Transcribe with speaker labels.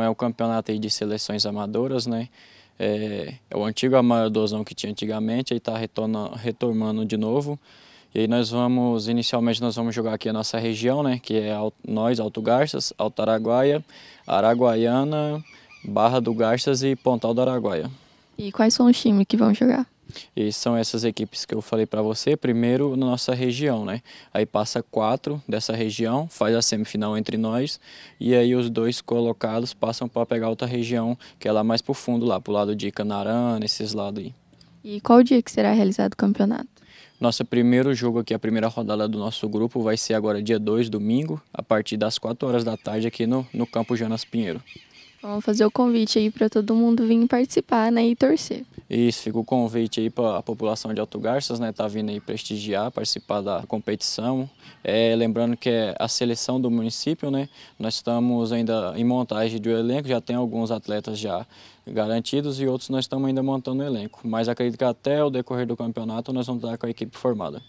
Speaker 1: É o campeonato de seleções amadoras, né? É, é o antigo amadorzão que tinha antigamente, aí está retomando de novo. E aí nós vamos, inicialmente nós vamos jogar aqui a nossa região, né? Que é nós, Alto Garças, Alto Araguaia, Araguaiana, Barra do Garças e Pontal do Araguaia.
Speaker 2: E quais são os times que vão jogar?
Speaker 1: E são essas equipes que eu falei para você, primeiro na nossa região, né? Aí passa quatro dessa região, faz a semifinal entre nós, e aí os dois colocados passam para pegar outra região, que é lá mais pro fundo, lá pro lado de Canarã, esses lados aí.
Speaker 2: E qual dia que será realizado o campeonato?
Speaker 1: Nosso primeiro jogo aqui, a primeira rodada do nosso grupo, vai ser agora dia 2, domingo, a partir das 4 horas da tarde aqui no, no Campo Jonas Pinheiro.
Speaker 2: Vamos fazer o convite aí para todo mundo vir participar né, e torcer.
Speaker 1: Isso, fica o convite aí para a população de Alto Garças, né? Tá vindo aí prestigiar, participar da competição. É, lembrando que é a seleção do município, né? Nós estamos ainda em montagem de um elenco, já tem alguns atletas já garantidos e outros nós estamos ainda montando o elenco. Mas acredito que até o decorrer do campeonato nós vamos estar com a equipe formada.